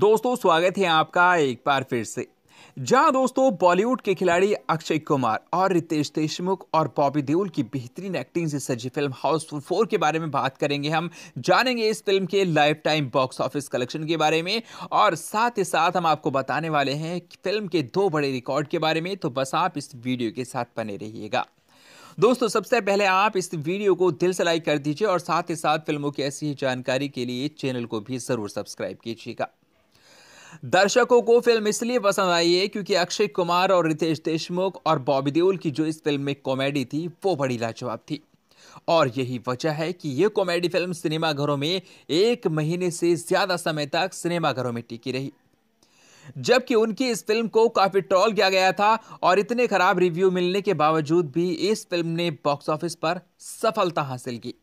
दोस्तों स्वागत है आपका एक बार फिर से जहां दोस्तों बॉलीवुड के खिलाड़ी अक्षय कुमार और रितेश देशमुख और बॉबी देओल की बेहतरीन एक्टिंग से सजी फिल्म हाउसफुल फोर के बारे में बात करेंगे हम जानेंगे इस फिल्म के lifetime box office collection के बारे में और साथ ही साथ हम आपको बताने वाले हैं फिल्म के दो बड़े रिकॉर्ड के बारे में तो बस आप इस वीडियो के साथ बने रहिएगा दोस्तों सबसे पहले आप इस वीडियो को दिल से लाइक कर दीजिए और साथ ही साथ फिल्मों की ऐसी ही जानकारी के लिए चैनल को भी ज़रूर सब्सक्राइब कीजिएगा दर्शकों को फिल्म इसलिए पसंद आई है क्योंकि अक्षय कुमार और रितेश देशमुख और बॉबी देओल की जो इस फिल्म में कॉमेडी थी वो बड़ी लाजवाब थी और यही वजह है कि ये कॉमेडी फिल्म सिनेमाघरों में एक महीने से ज़्यादा समय तक सिनेमाघरों में टिकी रही जबकि उनकी इस फिल्म को काफ़ी ट्रॉल किया गया था और इतने खराब रिव्यू मिलने के बावजूद भी इस फिल्म ने बॉक्स ऑफिस पर सफलता हासिल की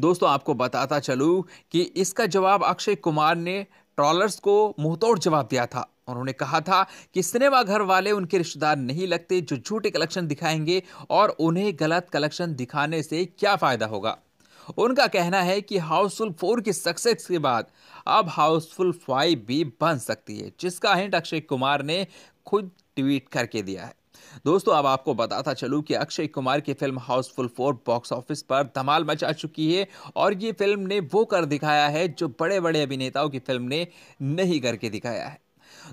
दोस्तों आपको बताता चलूं कि इसका जवाब अक्षय कुमार ने ट्रॉलर्स को मुंहतोड़ जवाब दिया था उन्होंने कहा था कि सिनेमा घर वाले उनके रिश्तेदार नहीं लगते जो झूठे कलेक्शन दिखाएंगे और उन्हें गलत कलेक्शन दिखाने से क्या फ़ायदा होगा उनका कहना है कि हाउसफुल फोर की सक्सेस के बाद अब हाउसफुल फाइव भी बन सकती है जिसका हिंट अक्षय कुमार ने खुद ट्वीट करके दिया है दोस्तों अब आपको बताता चलूं कि अक्षय कुमार की film housefull four box office पर धमाल मचा चुकी है और ये फिल्म ने वो कर दिखाया है जो बड़े बड़े अभिनेताओं की फिल्म ने नहीं करके दिखाया है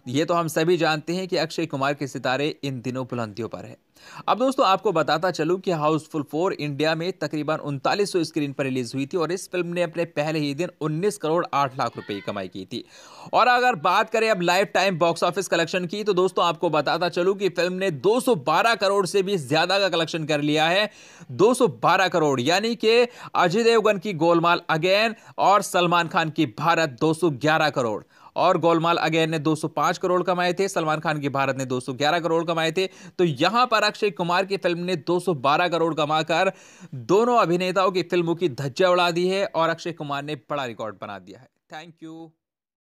ये तो हम सभी जानते हैं कि अक्षय कुमार के सितारे इन दिनों बुलंदियों पर है अब दोस्तों आपको बताता चलूं कि हाउसफुल फोर इंडिया में तकरीबन उनतालीस स्क्रीन पर रिलीज हुई थी और इस फिल्म ने अपने पहले ही दिन 19 करोड़ 8 लाख रुपए की कमाई की थी और अगर बात करें अब lifetime box office collection की तो दोस्तों आपको बताता चलूं कि फिल्म ने 212 करोड़ से भी ज्यादा का कलेक्शन कर लिया है दो करोड़ यानी कि अजय देवगन की गोलमाल अगेन और सलमान खान की भारत दो करोड़ और गोलमाल अगेन ने 205 करोड़ कमाए थे सलमान खान की भारत ने 211 करोड़ कमाए थे तो यहां पर अक्षय कुमार की फिल्म ने 212 करोड़ कमाकर दोनों अभिनेताओं की फिल्मों की धज्जा उड़ा दी है और अक्षय कुमार ने बड़ा रिकॉर्ड बना दिया है थैंक यू